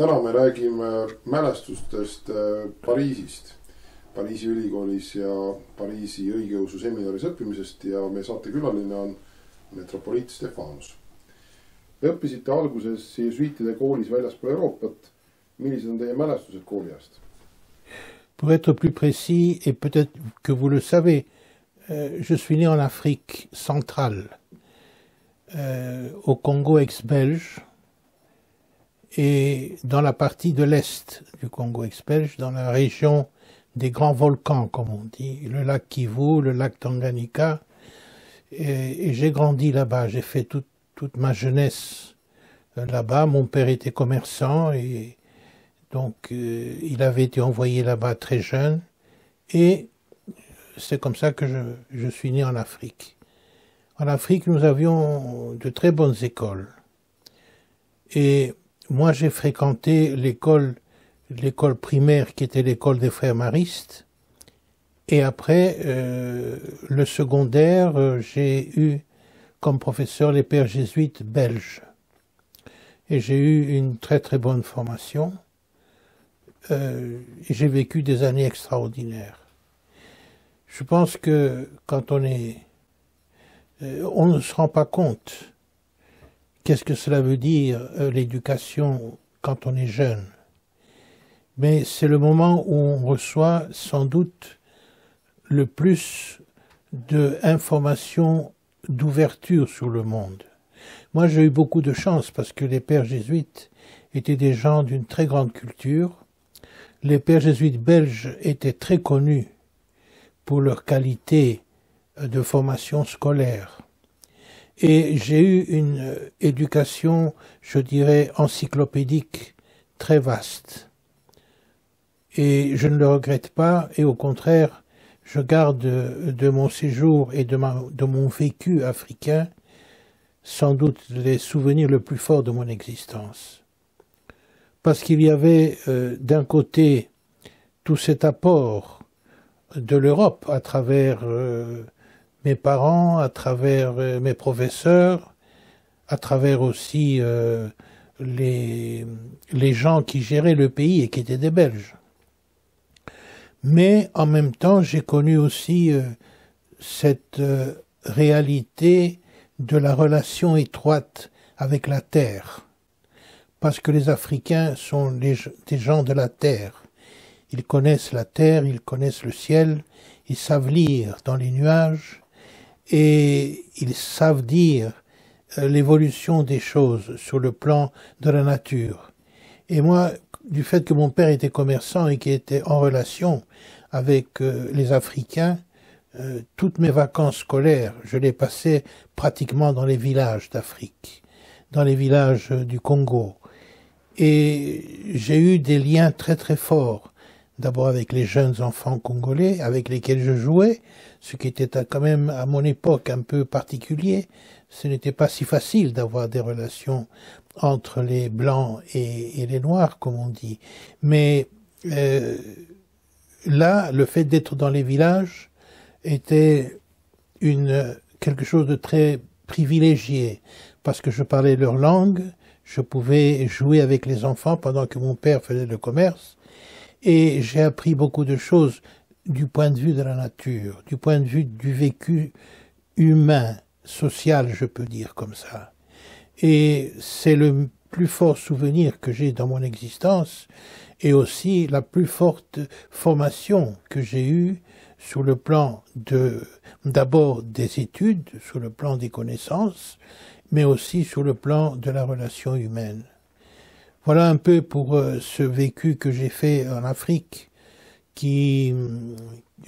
täna me räägime mälestustest äh, Pariisist, Pariisi ülikoolis ja Pariisi õigeusu seminaris õppimisest ja meie saatekülaline on metropoliit Stefanus. õppisite alguses jesuiitide koolis väljaspool Euroopat. millised on teie mälestused kooliajast? Pour être plus précis, et peut-être que vous le savez, euh, je suis né en Afrique centrale, euh, au Congo ex-belge, et dans la partie de l'est du Congo ex ex-belge, dans la région des grands volcans, comme on dit, le lac Kivu, le lac Tanganyika. Et, j'ai grandi là-bas, j'ai fait toute, ma jeunesse euh, là-bas. Mon père était commerçant et donc euh, il avait été envoyé là-bas très jeune. Et c'est comme ça que je, je suis né en Afrique. En Afrique, nous avions de très bonnes écoles. Et moi j'ai fréquenté l'école l'école primaire qui était l'école des frères maristes et après euh, le secondaire euh, j'ai eu comme professeur les pères jésuites belges et j'ai eu une très très bonne formation euh, j'ai vécu des années extraordinaires je pense que quand on est euh, on ne se rend pas compte Qu'est-ce que cela veut dire euh, l'éducation quand on est jeune Mais c'est le moment où on reçoit sans doute le plus d'informations d'ouverture sur le monde. Moi j'ai eu beaucoup de chance parce que les pères jésuites étaient des gens d'une très grande culture. Les pères jésuites belges étaient très connus pour leur qualité de formation scolaire. Et j'ai eu une euh, éducation, je dirais, encyclopédique très vaste. Et je ne le regrette pas, et au contraire, je garde euh, de mon séjour et de, mon vécu africain sans doute les souvenirs les plus forts de mon existence. Parce qu'il y avait euh, d'un côté tout cet apport de l'Europe à travers mes parents, à travers euh, mes professeurs, à travers aussi euh, les, les gens qui géraient le pays et qui étaient des Belges. Mais en même temps, j'ai connu aussi euh, cette réalité de la relation étroite avec la terre, parce que les Africains sont des gens de la terre. Ils connaissent la terre, ils connaissent le ciel, ils savent lire dans les nuages, et ils savent dire euh, l'évolution des choses sur le plan de la nature. Et moi, du fait que mon père était commerçant et qu'il était en relation avec euh, les Africains, euh, toutes mes vacances scolaires, je les passais pratiquement dans les villages d'Afrique, dans les villages du Congo. Et j'ai eu des liens très très forts d'abord avec les jeunes enfants congolais avec lesquels je jouais, ce qui était quand même à mon époque un peu particulier. Ce n'était pas si facile d'avoir des relations entre les blancs et, les noirs, comme on dit. Mais euh, là, le fait d'être dans les villages était quelque chose de très privilégié, parce que je parlais leur langue, je pouvais jouer avec les enfants pendant que mon père faisait le commerce, et j'ai appris beaucoup de choses du point de vue de la nature, du point de vue du vécu humain, social, je peux dire comme ça. Et c'est le plus fort souvenir que j'ai dans mon existence et aussi la plus forte formation que j'ai eue sur le plan de d'abord des études, sur le plan des connaissances, mais aussi sur le plan de la relation humaine. Voilà un peu pour euh, ce vécu que j'ai fait en Afrique, qui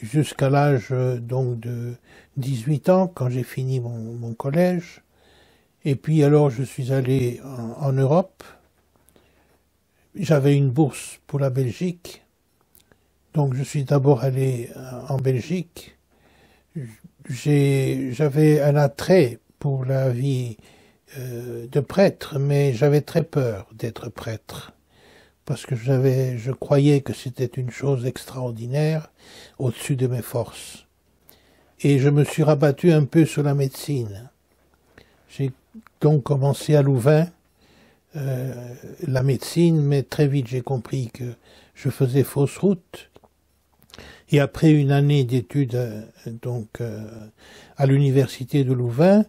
jusqu'à l'âge euh, donc de 18 ans, quand j'ai fini mon, collège, et puis alors je suis allé en, en Europe. J'avais une bourse pour la Belgique, donc je suis d'abord allé euh, en Belgique. J'avais un attrait pour la vie euh, de prêtre, mais j'avais très peur d'être prêtre parce que j'avais, je croyais que c'était une chose extraordinaire au-dessus de mes forces. Et je me suis rabattu un peu sur la médecine. J'ai donc commencé à Louvain euh, la médecine, mais très vite j'ai compris que je faisais fausse route. Et après une année d'études euh, donc à l'université de Louvain,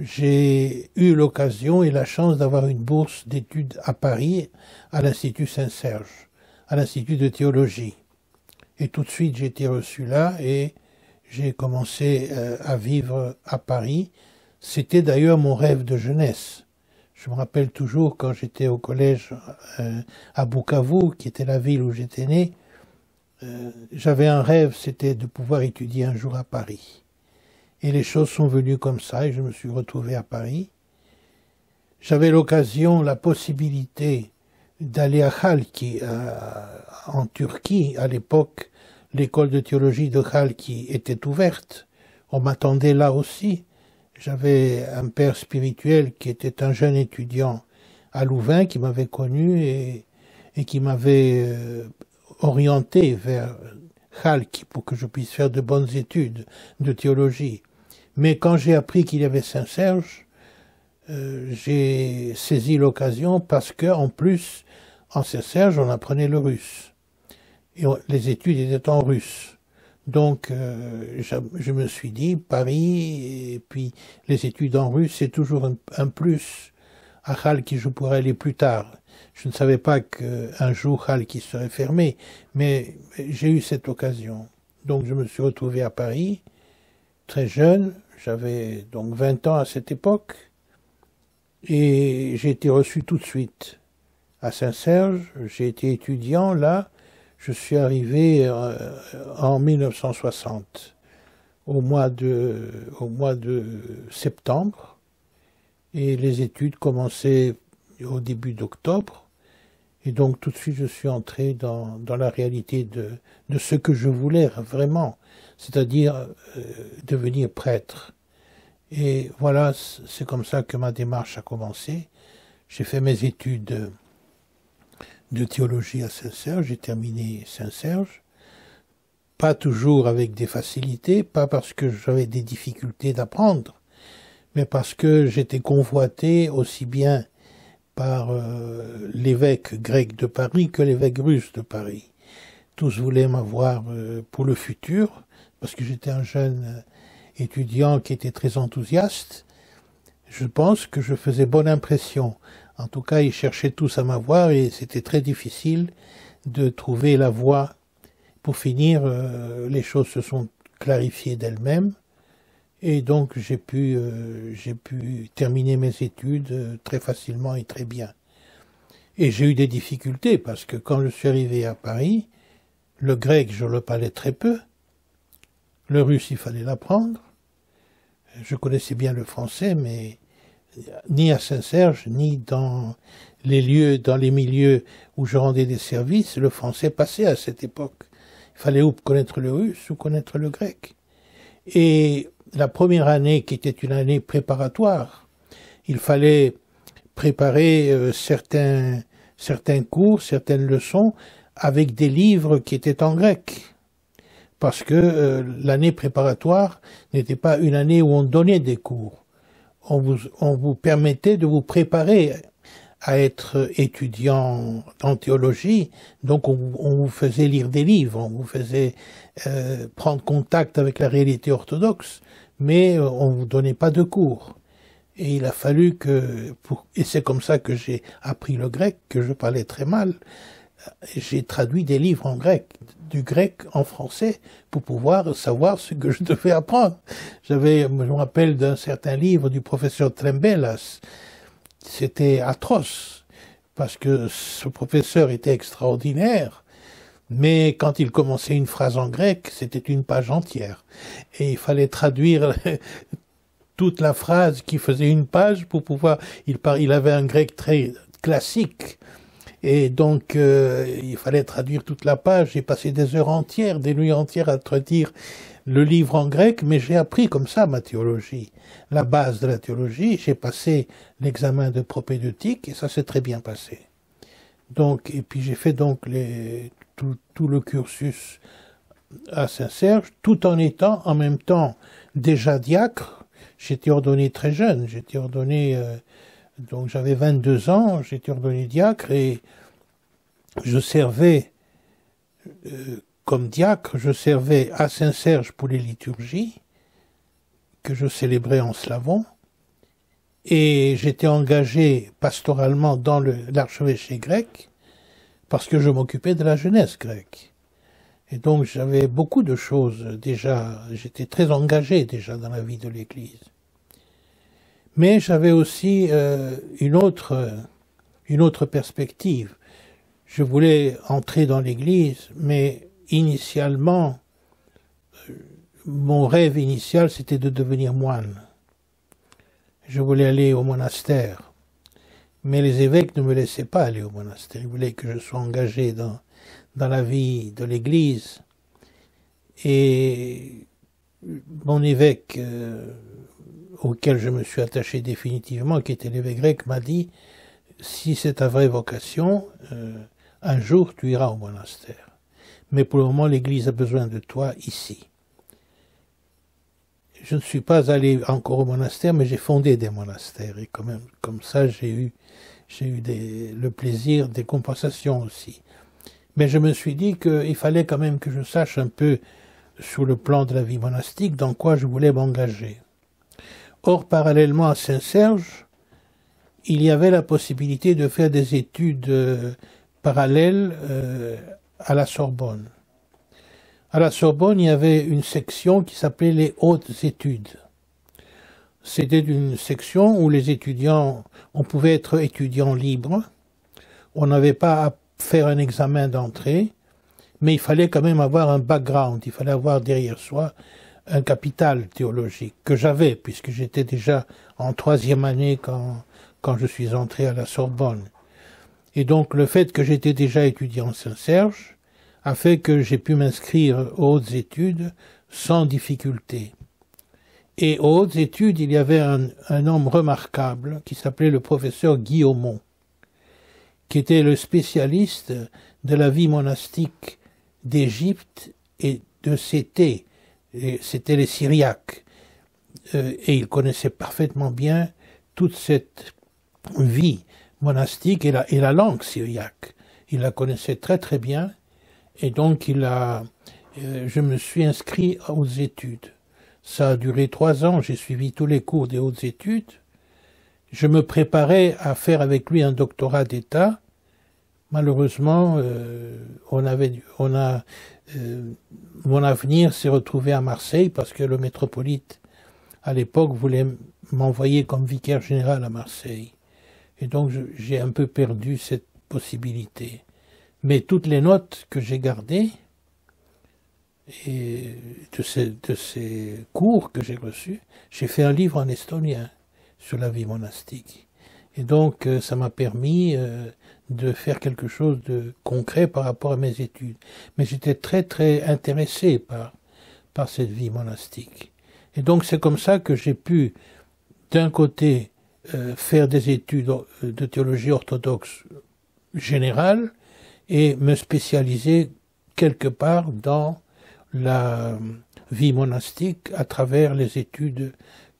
j'ai eu l'occasion et la chance d'avoir une bourse d'études à Paris, à l'Institut Saint-Serge, à l'Institut de théologie. Et tout de suite, j'ai été reçu là et j'ai commencé euh, à vivre à Paris. C'était d'ailleurs mon rêve de jeunesse. Je me rappelle toujours quand j'étais au collège euh, à Bukavu, qui était la ville où j'étais né, euh, j'avais un rêve, c'était de pouvoir étudier un jour à Paris. Et les choses sont venues comme ça et je me suis retrouvé à Paris. J'avais l'occasion, la possibilité d'aller à Halki, en Turquie. À l'époque, l'école de théologie de Halki était ouverte. On m'attendait là aussi. J'avais un père spirituel qui était un jeune étudiant à Louvain qui m'avait connu et, qui m'avait euh, orienté vers Halki pour que je puisse faire de bonnes études de théologie. Mais quand j'ai appris qu'il y avait Saint-Serge, euh, j'ai saisi l'occasion parce que en plus, en Saint-Serge, on apprenait le russe. Et les études étaient en russe. Donc, euh, je, me suis dit, Paris, et puis les études en russe, c'est toujours un, plus à qui je pourrais aller plus tard. Je ne savais pas qu'un jour qui serait fermé, mais j'ai eu cette occasion. Donc, je me suis retrouvé à Paris, très jeune, j'avais donc 20 ans à cette époque et j'ai été reçu tout de suite à Saint-Serge. J'ai été étudiant là. Je suis arrivé euh, en 1960, au mois de, au mois de septembre, et les études commençaient au début d'octobre. Et donc tout de suite, je suis entré dans, la réalité de, ce que je voulais vraiment, c'est-à-dire euh, devenir prêtre. Et voilà, c'est comme ça que ma démarche a commencé. J'ai fait mes études de théologie à Saint-Serge, j'ai terminé Saint-Serge. Pas toujours avec des facilités, pas parce que j'avais des difficultés d'apprendre, mais parce que j'étais convoité aussi bien par euh, l'évêque grec de Paris que l'évêque russe de Paris. Tous voulaient m'avoir euh, pour le futur, parce que j'étais un jeune étudiant qui était très enthousiaste, je pense que je faisais bonne impression. En tout cas, ils cherchaient tous à m'avoir et c'était très difficile de trouver la voie. Pour finir, euh, les choses se sont clarifiées d'elles-mêmes et donc j'ai pu, euh, j'ai pu terminer mes études euh, très facilement et très bien. Et j'ai eu des difficultés parce que quand je suis arrivé à Paris, le grec, je le parlais très peu. Le russe, il fallait l'apprendre. Je connaissais bien le français, mais euh, ni à Saint-Serge, ni dans les lieux, dans les milieux où je rendais des services, le français passait à cette époque. Il fallait ou connaître le russe ou connaître le grec. Et la première année, qui était une année préparatoire, il fallait préparer euh, certains, certains cours, certaines leçons avec des livres qui étaient en grec parce que euh, l'année préparatoire n'était pas une année où on donnait des cours. On vous, on vous permettait de vous préparer à être étudiant en théologie, donc on, vous faisait lire des livres, on vous faisait euh, prendre contact avec la réalité orthodoxe, mais euh, on ne vous donnait pas de cours. Et il a fallu que, pour, et c'est comme ça que j'ai appris le grec, que je parlais très mal, j'ai traduit des livres en grec, du grec en français pour pouvoir savoir ce que je devais apprendre. J'avais, je me rappelle d'un certain livre du professeur Trembelas. C'était atroce parce que ce professeur était extraordinaire. Mais quand il commençait une phrase en grec, c'était une page entière. Et il fallait traduire toute la phrase qui faisait une page pour pouvoir, il, il avait un grec très classique, et donc, euh, il fallait traduire toute la page. J'ai passé des heures entières, des nuits entières à traduire le livre en grec, mais j'ai appris comme ça ma théologie, la base de la théologie. J'ai passé l'examen de propédeutique et ça s'est très bien passé. Donc, et puis j'ai fait donc tout, le cursus à Saint-Serge, tout en étant en même temps déjà diacre. J'étais ordonné très jeune, j'étais ordonné euh, donc j'avais 22 ans, j'étais ordonné diacre et je servais euh, comme diacre, je servais à Saint-Serge pour les liturgies que je célébrais en slavon et j'étais engagé pastoralement dans l'archevêché grec parce que je m'occupais de la jeunesse grecque. Et donc j'avais beaucoup de choses déjà, j'étais très engagé déjà dans la vie de l'Église. Mais j'avais aussi euh, une, autre, une autre perspective. Je voulais entrer dans l'Église, mais initialement, euh, mon rêve initial, c'était de devenir moine. Je voulais aller au monastère. Mais les évêques ne me laissaient pas aller au monastère. Ils voulaient que je sois engagé dans, dans la vie de l'Église. Et mon évêque... Euh, auquel je me suis attaché définitivement, qui était l'évêque grec, m'a dit si c'est ta vraie vocation, euh, un jour tu iras au monastère. Mais pour le moment, l'Église a besoin de toi ici. Je ne suis pas allé encore au monastère, mais j'ai fondé des monastères. Et quand même, comme ça, j'ai eu, j'ai eu le plaisir des compensations aussi. Mais je me suis dit qu'il fallait quand même que je sache un peu, sur le plan de la vie monastique, dans quoi je voulais m'engager. Or, parallèlement à Saint-Serge, il y avait la possibilité de faire des études euh, parallèles euh, à la Sorbonne. À la Sorbonne, il y avait une section qui s'appelait les hautes études. C'était une section où les étudiants, on pouvait être étudiant libre, on n'avait pas à faire un examen d'entrée, mais il fallait quand même avoir un background, il fallait avoir derrière soi un capital théologique que j'avais, puisque j'étais déjà en troisième année quand, quand je suis entré à la Sorbonne. Et donc le fait que j'étais déjà étudiant Saint-Serge a fait que j'ai pu m'inscrire aux hautes études sans difficulté. Et aux hautes études, il y avait un, homme remarquable qui s'appelait le professeur Guillaumont, qui était le spécialiste de la vie monastique d'Égypte et de Cété, c'était les Syriaques. Euh, et il connaissait parfaitement bien toute cette vie monastique et la, langue syriaque. Il la connaissait très très bien et donc il a, euh, je me suis inscrit aux études. Ça a duré trois ans, j'ai suivi tous les cours des hautes études. Je me préparais à faire avec lui un doctorat d'État. Malheureusement, euh, on, avait, on a euh, mon avenir s'est retrouvé à Marseille parce que le métropolite, à l'époque, voulait m'envoyer comme vicaire général à Marseille. Et donc j'ai un peu perdu cette possibilité. Mais toutes les notes que j'ai gardées, et de ces, de ces cours que j'ai reçus, j'ai fait un livre en estonien sur la vie monastique. Et donc euh, ça m'a permis euh, de faire quelque chose de concret par rapport à mes études. Mais j'étais très très intéressé par, par cette vie monastique. Et donc c'est comme ça que j'ai pu, d'un côté, euh, faire des études euh, de théologie orthodoxe générale et me spécialiser quelque part dans la euh, vie monastique à travers les études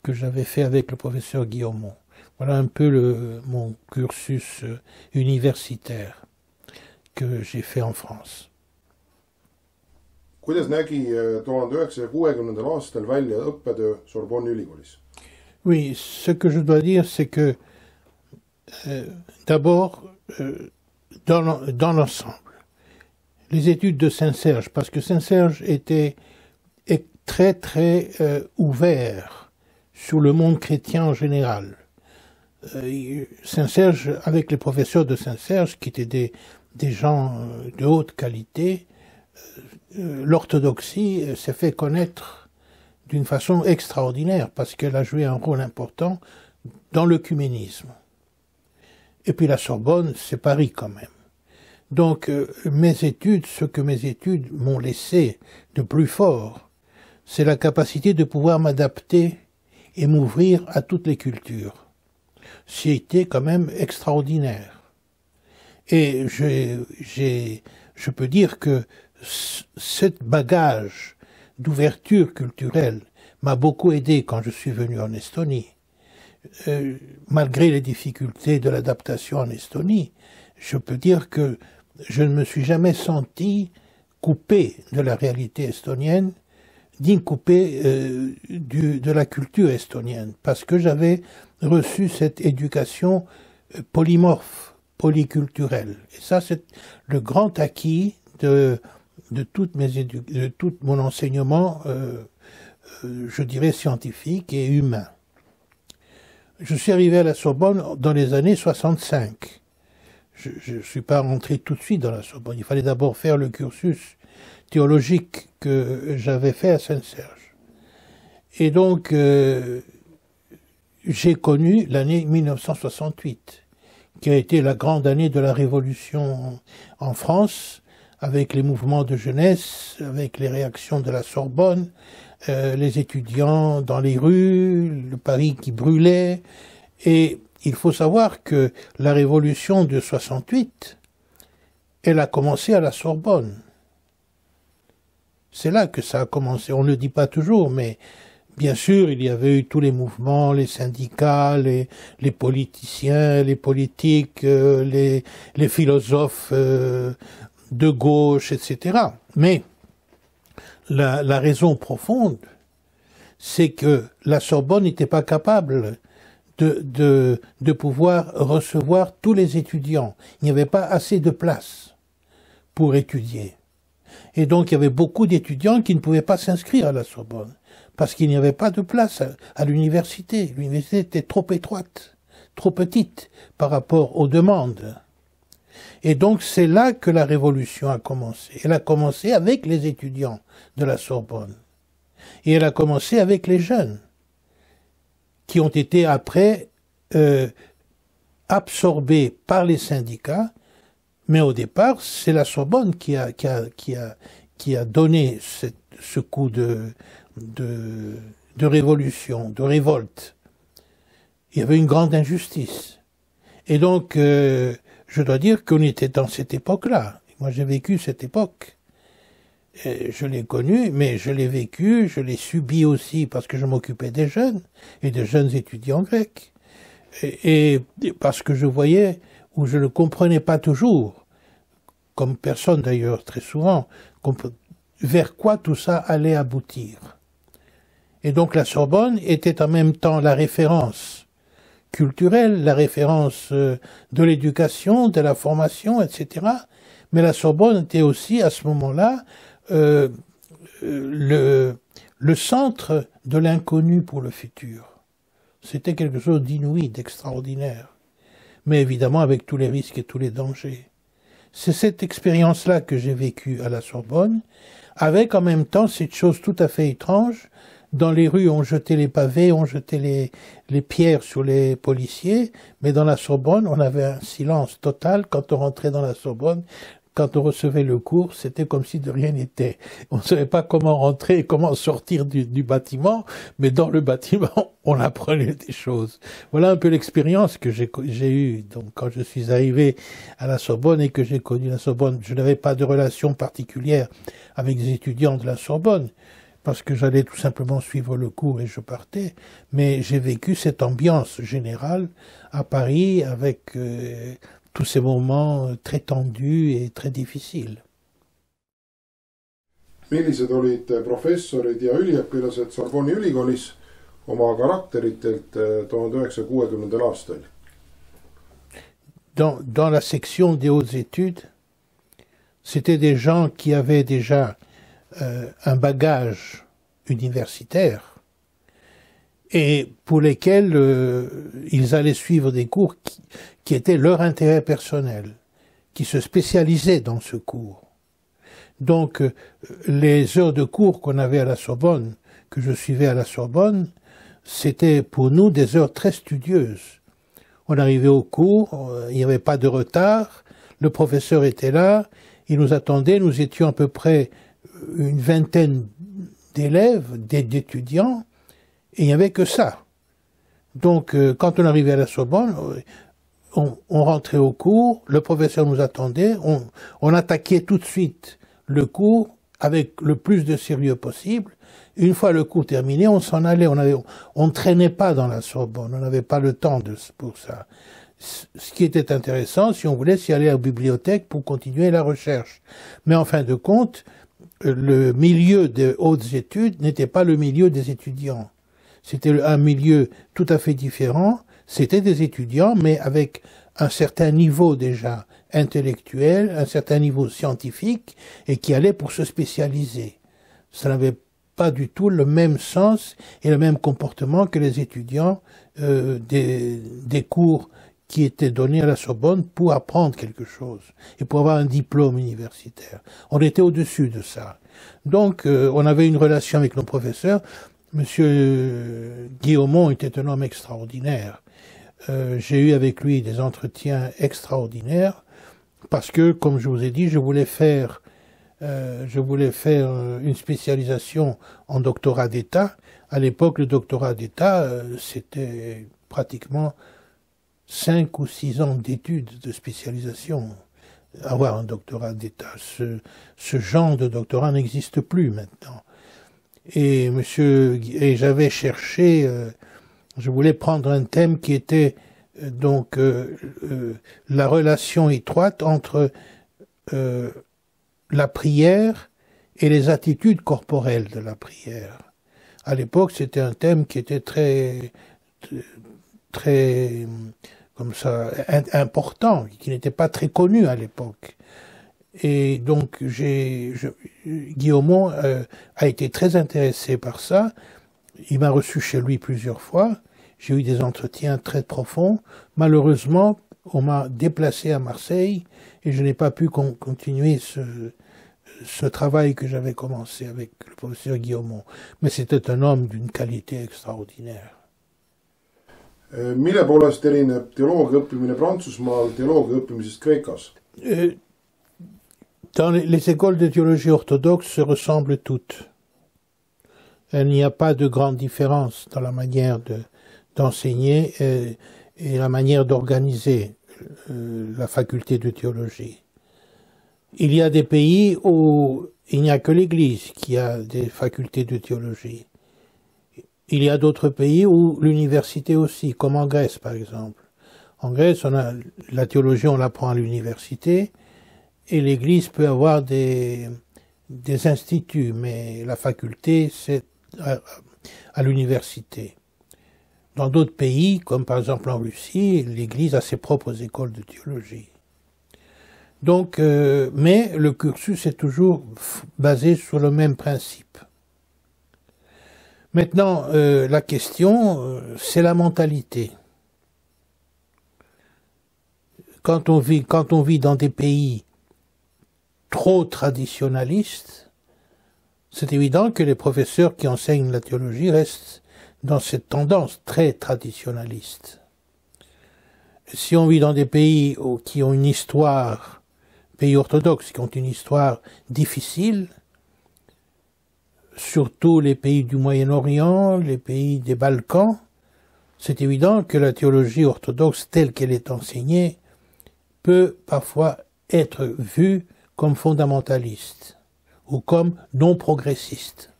que j'avais fait avec le professeur Guillaumont. Voilà un peu le, mon cursus euh, universitaire que j'ai fait en France. Euh, oui, ce que je dois dire, c'est que euh, d'abord, dans, dans l'ensemble, les études de Saint-Serge, parce que Saint-Serge était très très ouvert sur le monde chrétien en général. Euh, Saint-Serge, avec les professeurs de Saint-Serge, qui étaient des, gens euh, de haute qualité, euh, l'orthodoxie s'est fait connaître d'une façon extraordinaire, parce qu'elle a joué un rôle important dans l'œcuménisme. Et puis la Sorbonne, c'est Paris quand même. Donc mes études, ce que mes études m'ont laissé de plus fort, c'est la capacité de pouvoir m'adapter et m'ouvrir à toutes les cultures c'était quand même extraordinaire. Et je, je peux dire que ce bagage d'ouverture culturelle m'a beaucoup aidé quand je suis venu en Estonie. Euh, malgré les difficultés de l'adaptation en Estonie, je peux dire que je ne me suis jamais senti coupé de la réalité estonienne d'une euh, de la culture estonienne, parce que j'avais reçu cette éducation euh, polymorphe, polyculturelle. Et ça, c'est le grand acquis de, de, toutes mes de tout mon enseignement, euh, euh, je dirais, scientifique et humain. Je suis arrivé à la Sorbonne dans les années 65. Je ne suis pas rentré tout de suite dans la Sorbonne. Il fallait d'abord faire le cursus théologique que j'avais fait à Saint-Serge. Et donc, euh, j'ai connu l'année 1968, qui a été la grande année de la Révolution en France, avec les mouvements de jeunesse, avec les réactions de la Sorbonne, euh, les étudiants dans les rues, le Paris qui brûlait. Et il faut savoir que la Révolution de 68, elle a commencé à la Sorbonne. C'est là que ça a commencé. On ne le dit pas toujours, mais bien sûr, il y avait eu tous les mouvements, les syndicats, les, politiciens, les politiques, euh, les, philosophes euh, de gauche, etc. Mais la, raison profonde, c'est que la Sorbonne n'était pas capable de, de, de pouvoir recevoir tous les étudiants. Il n'y avait pas assez de place pour étudier. Et donc il y avait beaucoup d'étudiants qui ne pouvaient pas s'inscrire à la Sorbonne, parce qu'il n'y avait pas de place à, l'université. L'université était trop étroite, trop petite par rapport aux demandes. Et donc c'est là que la révolution a commencé. Elle a commencé avec les étudiants de la Sorbonne. Et elle a commencé avec les jeunes, qui ont été après euh, absorbés par les syndicats mais au départ, c'est la Sorbonne qui a, qui a, qui a, qui a donné ce coup de, de, révolution, de révolte. Il y avait une grande injustice. Et donc, euh, je dois dire qu'on était dans cette époque-là. Moi, j'ai vécu cette époque. je l'ai connue, mais je l'ai vécue, je l'ai subie aussi parce que je m'occupais des jeunes et des jeunes étudiants grecs. et, parce que je voyais où je ne comprenais pas toujours, comme personne d'ailleurs très souvent, vers quoi tout ça allait aboutir. Et donc la Sorbonne était en même temps la référence culturelle, la référence euh, de l'éducation, de la formation, etc. Mais la Sorbonne était aussi à ce moment-là euh, euh, le, le centre de l'inconnu pour le futur. C'était quelque chose d'inouï, d'extraordinaire mais évidemment avec tous les risques et tous les dangers. C'est cette expérience-là que j'ai vécue à la Sorbonne, avec en même temps cette chose tout à fait étrange. Dans les rues, on jetait les pavés, on jetait les, les pierres sur les policiers, mais dans la Sorbonne, on avait un silence total. Quand on rentrait dans la Sorbonne, quand on recevait le cours, c'était comme si de rien n'était. On ne savait pas comment rentrer et comment sortir du, bâtiment, mais dans le bâtiment, on apprenait des choses. Voilà un peu l'expérience que j'ai eue. Donc, quand je suis arrivé à la Sorbonne et que j'ai connu la Sorbonne, je n'avais pas de relation particulière avec les étudiants de la Sorbonne parce que j'allais tout simplement suivre le cours et je partais, mais j'ai vécu cette ambiance générale à Paris avec euh, tous ces moments euh, très tendus et très difficiles. millised olid euh, professorid ja üliõpilased Sorbonni ülikoolis oma karakteritelt äh, tuhande üheksasaja kuuekümnendal aastal? Dans, dans la section des hautes études, c'était des gens qui avaient déjà euh, un bagage universitaire et pour lesquels euh, ils allaient suivre des cours qui, étaient leur intérêt personnel, qui se spécialisaient dans ce cours. Donc euh, les heures de cours qu'on avait à la Sorbonne, que je suivais à la Sorbonne, c'était pour nous des heures très studieuses. On arrivait au cours, il n'y avait pas de retard, le professeur était là, il nous attendait, nous étions à peu près une vingtaine d'élèves, d'étudiants, et il n'y avait que ça. Donc, euh, quand on arrivait à la Sorbonne, euh, on, rentrait au cours, le professeur nous attendait, on, attaquait tout de suite le cours avec le plus de sérieux possible. Une fois le cours terminé, on s'en allait. On ne traînait pas dans la Sorbonne. On n'avait pas le temps pour ça. Ce qui était intéressant, si on voulait, s'y aller à la bibliothèque pour continuer la recherche. Mais en fin de compte, euh, le milieu des hautes études n'était pas le milieu des étudiants. C'était un milieu tout à fait différent. C'était des étudiants, mais avec un certain niveau déjà intellectuel, un certain niveau scientifique, et qui allaient pour se spécialiser. Ça n'avait pas du tout le même sens et le même comportement que les étudiants euh, des, cours qui étaient donnés à la Sorbonne pour apprendre quelque chose et pour avoir un diplôme universitaire. On était au-dessus de ça. Donc euh, on avait une relation avec nos professeurs Monsieur euh, Guillaumont était un homme extraordinaire. Euh, j'ai eu avec lui des entretiens extraordinaires parce que, comme je vous ai dit, je voulais faire, euh, je voulais faire une spécialisation en doctorat d'État. À l'époque, le doctorat d'État, c'était pratiquement cinq ou six ans d'études de spécialisation. Avoir un doctorat d'État, ce genre de doctorat n'existe plus maintenant et monsieur et j'avais cherché euh, je voulais prendre un thème qui était euh, donc euh, la relation étroite entre la prière et les attitudes corporelles de la prière. À l'époque, c'était un thème qui était très très comme ça important, qui n'était pas très connu à l'époque. Et donc, j'ai, Guillaumont euh, a été très intéressé par ça. Il m'a reçu chez lui plusieurs fois. J'ai eu des entretiens très profonds. Malheureusement, on m'a déplacé à Marseille et je n'ai pas pu continuer ce, travail que j'avais commencé avec le professeur Guillaumont. Mais c'était un homme d'une qualité extraordinaire. Eh, mille poolest erineb teoloogia õppimine Prantsusmaal dans les écoles de théologie orthodoxe se ressemblent toutes. Il n'y a pas de grande différence dans la manière d'enseigner et, et, la manière d'organiser euh, la faculté de théologie. Il y a des pays où il n'y a que l'Église qui a des facultés de théologie. Il y a d'autres pays où l'université aussi, comme en Grèce par exemple. En Grèce, on a, la théologie, on l'apprend à l'université, et l'Église peut avoir des, des instituts, mais la faculté, c'est euh, à, l'université. Dans d'autres pays, comme par exemple en Russie, l'Église a ses propres écoles de théologie. Donc, euh, mais le cursus est toujours basé sur le même principe. Maintenant, euh, la question, c'est la mentalité. Quand on vit, quand on vit dans des pays trop traditionnaliste, c'est évident que les professeurs qui enseignent la théologie restent dans cette tendance très traditionnaliste. Si on vit dans des pays qui ont une histoire, pays orthodoxes qui ont une histoire difficile, surtout les pays du Moyen-Orient, les pays des Balkans, c'est évident que la théologie orthodoxe telle qu'elle est enseignée peut parfois être vue comme fondamentaliste ou comme non progressiste.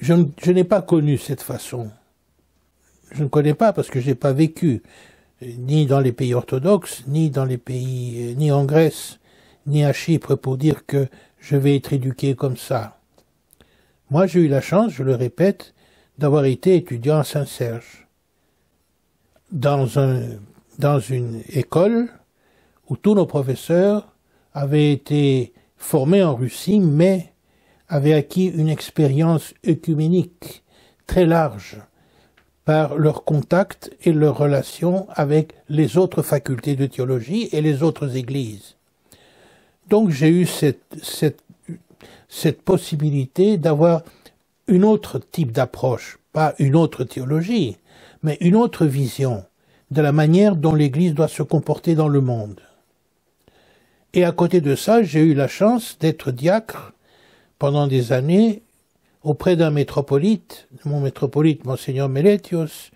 Je, n'ai pas connu cette façon. Je ne connais pas parce que je n'ai pas vécu euh, ni dans les pays orthodoxes, ni dans les pays, euh, ni en Grèce, ni à Chypre pour dire que je vais être éduqué comme ça. Moi, j'ai eu la chance, je le répète, d'avoir été étudiant à Saint-Serge, dans, un, dans une école où tous nos professeurs avaient été formés en Russie, mais avaient acquis une expérience œcuménique très large par leurs contacts et leurs relations avec les autres facultés de théologie et les autres églises. Donc j'ai eu cette, cette possibilité d'avoir une autre type d'approche, pas une autre théologie, mais une autre vision de la manière dont l'Église doit se comporter dans le monde. Et à côté de ça, j'ai eu la chance d'être diacre pendant des années auprès d'un métropolite, mon métropolite, Monseigneur Meletios,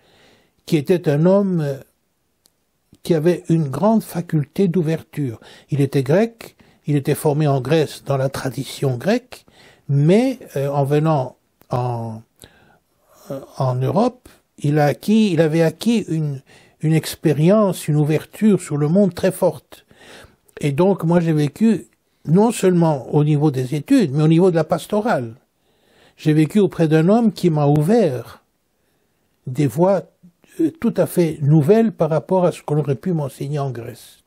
qui était un homme qui avait une grande faculté d'ouverture. Il était grec, il était formé en Grèce dans la tradition grecque, mais euh, en venant en, euh, en Europe, il, a acquis, il avait acquis une, une expérience, une ouverture sur le monde très forte. Et donc, moi, j'ai vécu non seulement au niveau des études, mais au niveau de la pastorale. J'ai vécu auprès d'un homme qui m'a ouvert des voies euh, tout à fait nouvelles par rapport à ce qu'on aurait pu m'enseigner en Grèce.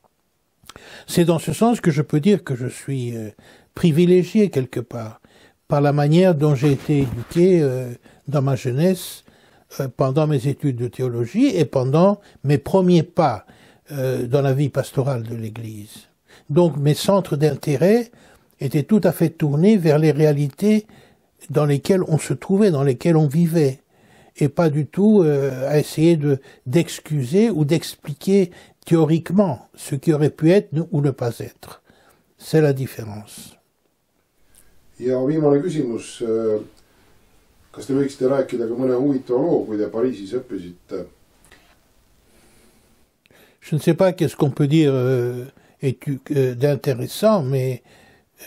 C'est dans ce sens que je peux dire que je suis euh, privilégié quelque part par la manière dont j'ai été éduqué euh, dans ma jeunesse, pendant mes études de théologie et pendant mes premiers pas dans la vie pastorale de l'Église. Donc mes centres d'intérêt étaient tout à fait tournés vers les réalités dans lesquelles on se trouvait, dans lesquelles on vivait, et pas du tout euh, à essayer de d'excuser ou d'expliquer théoriquement ce qui aurait pu être ou ne pas être. C'est la différence. Je ne sais pas qu'est-ce qu'on peut dire euh, euh, d'intéressant, mais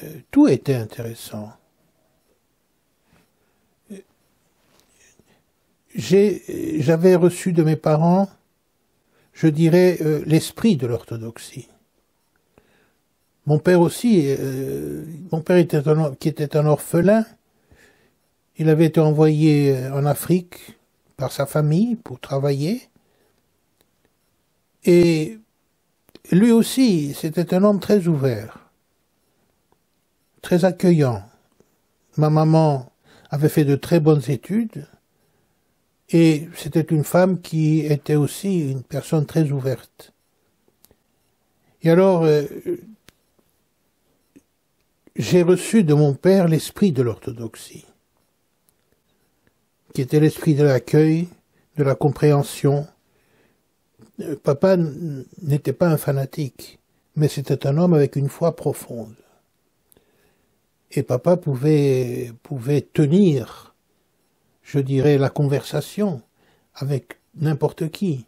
euh, tout était intéressant. Euh, j'avais reçu de mes parents, je dirais, l'esprit de l'orthodoxie. Mon père aussi, mon père était un, qui était un orphelin, il avait été envoyé en Afrique par sa famille pour travailler. Et lui aussi, c'était un homme très ouvert, très accueillant. Ma maman avait fait de très bonnes études et c'était une femme qui était aussi une personne très ouverte. Et alors, euh, j'ai reçu de mon père l'esprit de l'orthodoxie, qui était l'esprit de l'accueil, de la compréhension, papa n'était pas un fanatique, mais c'était un homme avec une foi profonde. Et papa pouvait, tenir, je dirais, la conversation avec n'importe qui,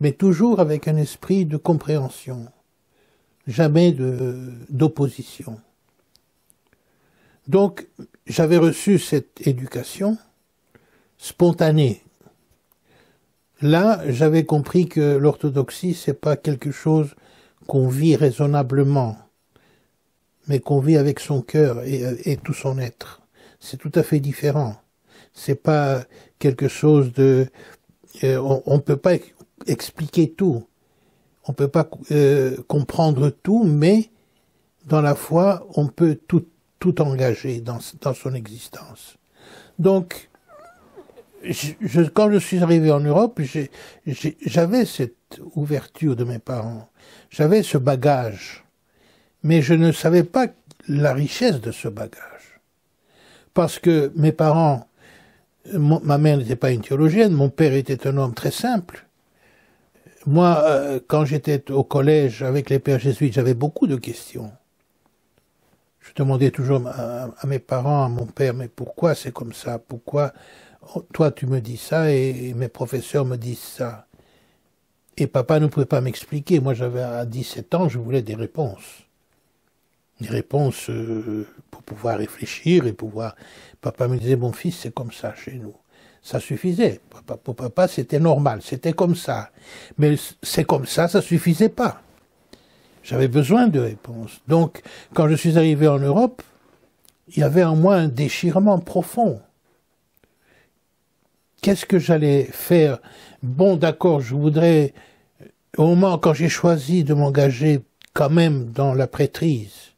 mais toujours avec un esprit de compréhension, jamais d'opposition. Donc, j'avais reçu cette éducation spontanée, Là, j'avais compris que l'orthodoxie, c'est pas quelque chose qu'on vit raisonnablement, mais qu'on vit avec son cœur et, euh, tout son être. C'est tout à fait différent. C'est pas quelque chose de, euh, on, ne peut pas expliquer tout, on peut pas euh, comprendre tout, mais dans la foi, on peut tout, tout engager dans son existence. Donc, quand je suis arrivé en Europe, j'avais cette ouverture de mes parents, j'avais ce bagage, mais je ne savais pas la richesse de ce bagage. Parce que mes parents, ma mère n'était pas une théologienne, mon père était un homme très simple. Moi, euh, quand j'étais au collège avec les pères jésuites, j'avais beaucoup de questions. Je demandais toujours à mes parents, à mon père, mais pourquoi c'est comme ça Pourquoi Oh, toi tu me dis ça et mes professeurs me disent ça. Et papa ne pouvait pas m'expliquer. Moi j'avais à 17 ans, je voulais des réponses. Des réponses euh, pour pouvoir réfléchir et pouvoir... Papa me disait, mon fils, c'est comme ça chez nous. Ça suffisait. Papa, pour papa, c'était normal, c'était comme ça. Mais c'est comme ça, ça suffisait pas. J'avais besoin de réponses. Donc, quand je suis arrivé en Europe, il y avait en moi un déchirement profond qu'est-ce que j'allais faire Bon, d'accord, je voudrais, au moment quand j'ai choisi de m'engager quand même dans la prêtrise,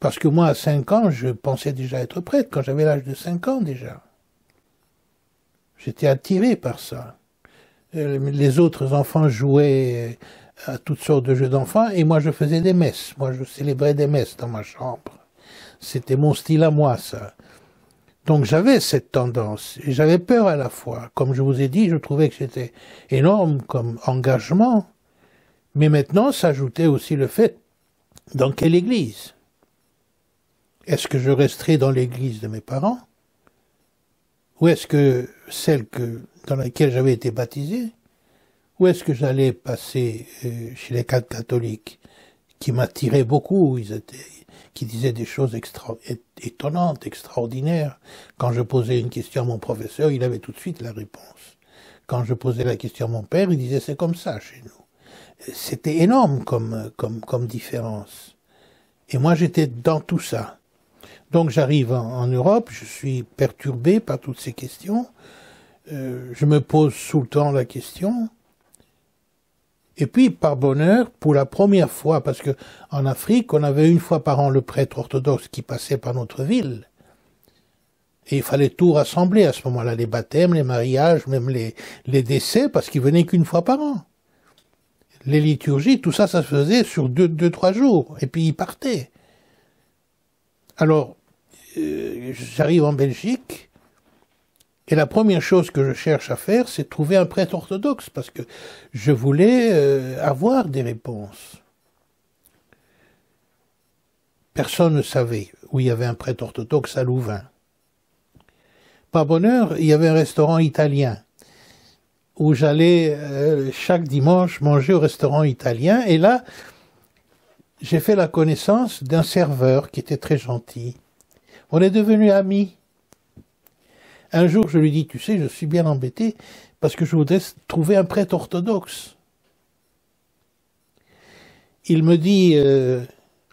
parce que moi, à 5 ans, je pensais déjà être prêtre, quand j'avais l'âge de 5 ans déjà. J'étais attiré par ça. Euh, les autres enfants jouaient euh, à toutes sortes de jeux d'enfants et moi je faisais des messes. Moi je célébrais des messes dans ma chambre. C'était mon style à moi ça. Donc j'avais cette tendance et j'avais peur à la fois. Comme je vous ai dit, je trouvais que c'était énorme comme engagement, mais maintenant s'ajoutait aussi le fait dans quelle église Est-ce que je resterai dans l'église de mes parents Ou est-ce que celle que, dans laquelle j'avais été baptisé Ou est-ce que j'allais passer euh, chez les quatre catholiques qui m'attiraient beaucoup, ils étaient qui disait des choses étonnantes, extraordinaires. Quand je posais une question à mon professeur, il avait tout de suite la réponse. Quand je posais la question à mon père, il disait c'est comme ça chez nous. C'était énorme comme, comme, comme différence. Et moi, j'étais dans tout ça. Donc j'arrive en, Europe, je suis perturbé par toutes ces questions. Euh, je me pose sous le temps la question. Et puis, par bonheur, pour la première fois, parce que en Afrique, on avait une fois par an le prêtre orthodoxe qui passait par notre ville. Et il fallait tout rassembler à ce moment-là, les baptêmes, les mariages, même les, les décès, parce qu'il venait qu'une fois par an. Les liturgies, tout ça, ça se faisait sur deux, deux trois jours. Et puis, il partait. Alors, euh, j'arrive en Belgique, et la première chose que je cherche à faire, c'est trouver un prêtre orthodoxe, parce que je voulais euh, avoir des réponses. Personne ne savait où il y avait un prêtre orthodoxe à Louvain. Par bonheur, il y avait un restaurant italien où j'allais euh, chaque dimanche manger au restaurant italien. Et là, j'ai fait la connaissance d'un serveur qui était très gentil. On est devenus amis. Un jour, je lui dis, tu sais, je suis bien embêté parce que je voudrais trouver un prêtre orthodoxe. Il me dit, euh,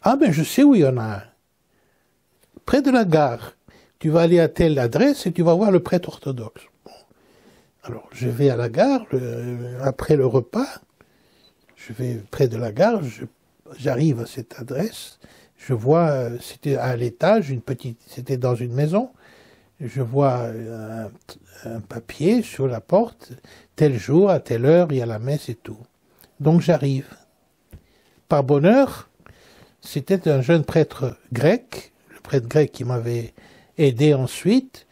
ah ben je sais où il y en a Près de la gare, tu vas aller à telle adresse et tu vas voir le prêtre orthodoxe. Alors je vais à la gare, après le repas, je vais près de la gare, j'arrive à cette adresse, je vois, euh, c'était à l'étage, une petite, c'était dans une maison, je vois un, papier sur la porte, tel jour, à telle heure, il y a la messe et tout. Donc j'arrive. Par bonheur, c'était un jeune prêtre grec, le prêtre grec qui m'avait aidé ensuite,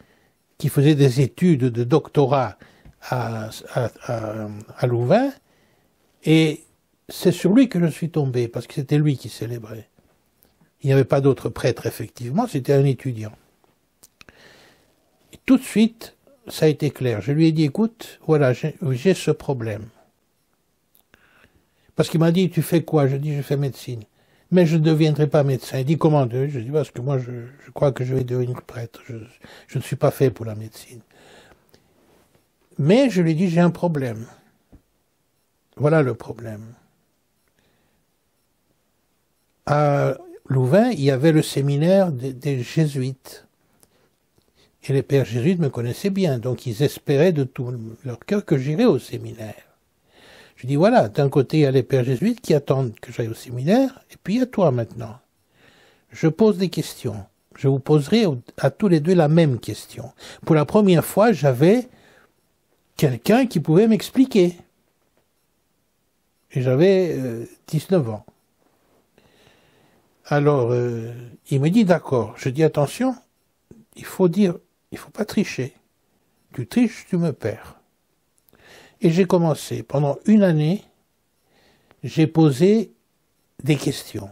qui faisait des études de doctorat à, à Louvain, et c'est sur lui que je suis tombé, parce que c'était lui qui célébrait. Il n'y avait pas d'autre prêtre, effectivement, c'était un étudiant tout de suite, ça a été clair. Je lui ai dit, écoute, voilà, j'ai ce problème. Parce qu'il m'a dit, tu fais quoi Je dis, je fais médecine. Mais je ne deviendrai pas médecin. Il dit, comment deux Je dis, parce que moi, je, crois que je vais devenir prêtre. Je, ne suis pas fait pour la médecine. Mais je lui ai dit, j'ai un problème. Voilà le problème. À Louvain, il y avait le séminaire des jésuites. Et les pères jésuites me connaissaient bien, donc ils espéraient de tout leur cœur que j'irais au séminaire. Je dis voilà, d'un côté il y a les pères jésuites qui attendent que j'aille au séminaire, et puis à toi maintenant. Je pose des questions. Je vous poserai à tous les deux la même question. Pour la première fois, j'avais quelqu'un qui pouvait m'expliquer. Et j'avais 19 euh, ans. Alors, euh, il me dit d'accord. Je dis attention, il faut dire il faut pas tricher. Tu triches, tu me perds. Et j'ai commencé. Pendant une année, j'ai posé des questions.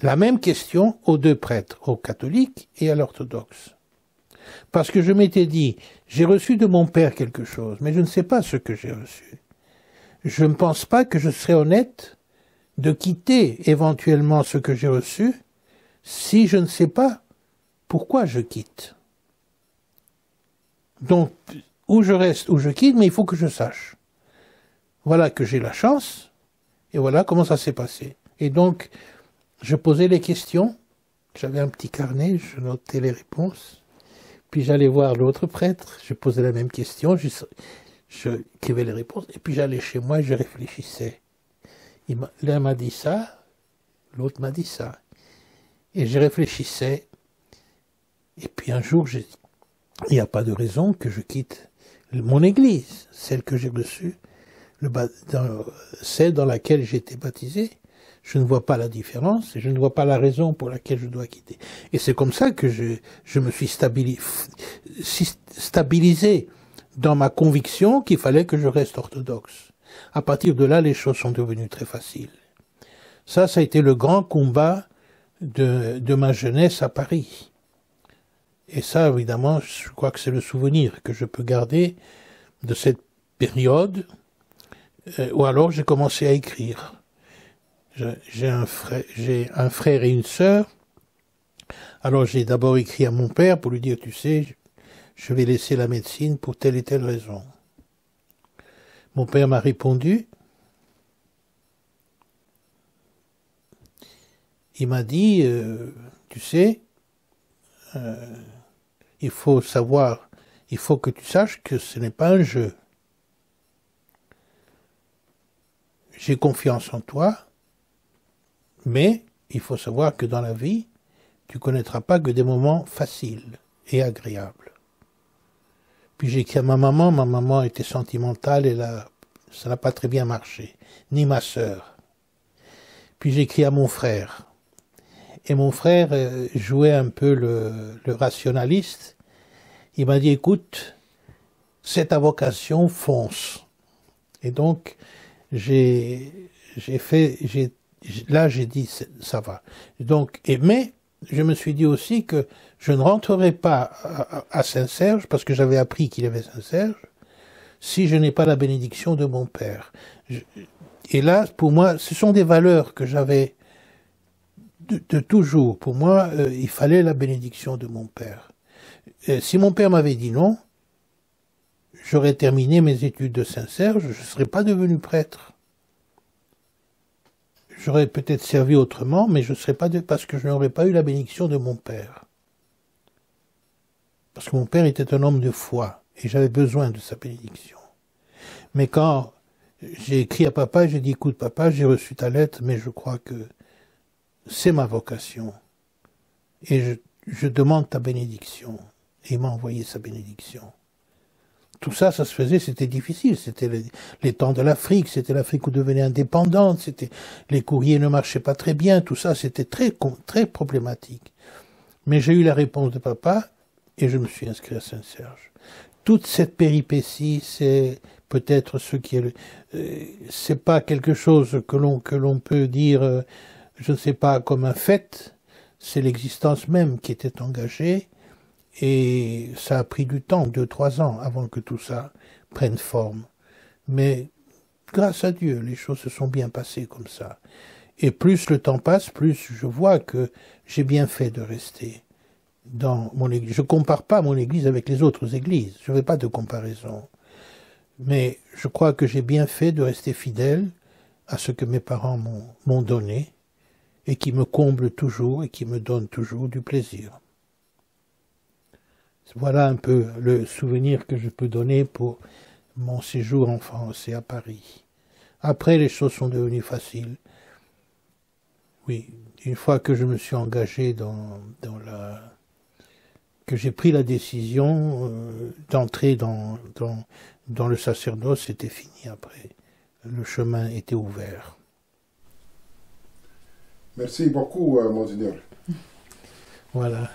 La même question aux deux prêtres, aux catholiques et à l'orthodoxe. Parce que je m'étais dit, j'ai reçu de mon père quelque chose, mais je ne sais pas ce que j'ai reçu. Je ne pense pas que je serais honnête de quitter éventuellement ce que j'ai reçu si je ne sais pas pourquoi je quitte. Donc, où je reste, où je quitte, mais il faut que je sache. Voilà que j'ai la chance, et voilà comment ça s'est passé. Et donc, je posais les questions, j'avais un petit carnet, je notais les réponses, puis j'allais voir l'autre prêtre, je posais la même question, je, les réponses, et puis j'allais chez moi et je réfléchissais. L'un m'a dit ça, l'autre m'a dit ça. Et je réfléchissais, et puis un jour, j'ai il n'y a pas de raison que je quitte mon église, celle que j'ai reçue, celle dans laquelle j'ai été baptisé. Je ne vois pas la différence et je ne vois pas la raison pour laquelle je dois quitter. Et c'est comme ça que je, me suis stabilisé dans ma conviction qu'il fallait que je reste orthodoxe. À partir de là, les choses sont devenues très faciles. Ça, ça a été le grand combat de ma jeunesse à Paris. Et ça, évidemment, je crois que c'est le souvenir que je peux garder de cette période euh, où alors j'ai commencé à écrire. J'ai un, frère, et une sœur. Alors j'ai d'abord écrit à mon père pour lui dire, tu sais, je vais laisser la médecine pour telle et telle raison. Mon père m'a répondu, il m'a dit, euh, tu sais, euh, il faut savoir, il faut que tu saches que ce n'est pas un jeu. J'ai confiance en toi, mais il faut savoir que dans la vie, tu connaîtras pas que des moments faciles et agréables. Puis j'ai à ma maman, ma maman était sentimentale et là, ça n'a pas très bien marché, ni ma sœur. Puis j'écris à mon frère, et mon frère euh, jouait un peu le, rationaliste. Il m'a dit, écoute, cette avocation fonce. Et donc, j'ai fait, là j'ai dit, ça va. Donc, et, mais je me suis dit aussi que je ne rentrerai pas à, Saint-Serge, parce que j'avais appris qu'il avait Saint-Serge, si je n'ai pas la bénédiction de mon père. et là, pour moi, ce sont des valeurs que j'avais de, toujours, pour moi, euh, il fallait la bénédiction de mon père. Euh, si mon père m'avait dit non, j'aurais terminé mes études de Saint-Serge, je ne serais pas devenu prêtre. J'aurais peut-être servi autrement, mais je serais pas de, parce que je n'aurais pas eu la bénédiction de mon père. Parce que mon père était un homme de foi et j'avais besoin de sa bénédiction. Mais quand j'ai écrit à papa, j'ai dit écoute papa, j'ai reçu ta lettre, mais je crois que c'est ma vocation. Et je, demande ta bénédiction. Et il m'a envoyé sa bénédiction. Tout ça, ça se faisait, c'était difficile. C'était les, temps de l'Afrique, c'était l'Afrique où devenait indépendante, c'était les courriers ne marchaient pas très bien, tout ça, c'était très, très problématique. Mais j'ai eu la réponse de papa et je me suis inscrit à Saint-Serge. Toute cette péripétie, c'est peut-être ce qui est, euh, c'est pas quelque chose que l'on peut dire. Euh, je ne sais pas, comme un fait, c'est l'existence même qui était engagée, et ça a pris du temps, deux, trois ans, avant que tout ça prenne forme. Mais grâce à Dieu, les choses se sont bien passées comme ça. Et plus le temps passe, plus je vois que j'ai bien fait de rester dans mon église. Je ne compare pas mon église avec les autres églises. Je ne fais pas de comparaison. Mais je crois que j'ai bien fait de rester fidèle à ce que mes parents m'ont donné et qui me comble toujours et qui me donne toujours du plaisir. Voilà un peu le souvenir que je peux donner pour mon séjour en France et à Paris. Après, les choses sont devenues faciles. Oui, une fois que je me suis engagé dans, la... que j'ai pris la décision euh, d'entrer dans le sacerdoce, c'était fini après. Le chemin était ouvert. Merci beaucoup, euh, monseigneur. Voilà.